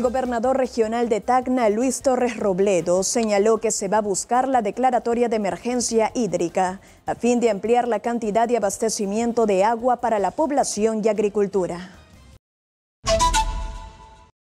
El gobernador regional de Tacna, Luis Torres Robledo, señaló que se va a buscar la declaratoria de emergencia hídrica a fin de ampliar la cantidad de abastecimiento de agua para la población y agricultura.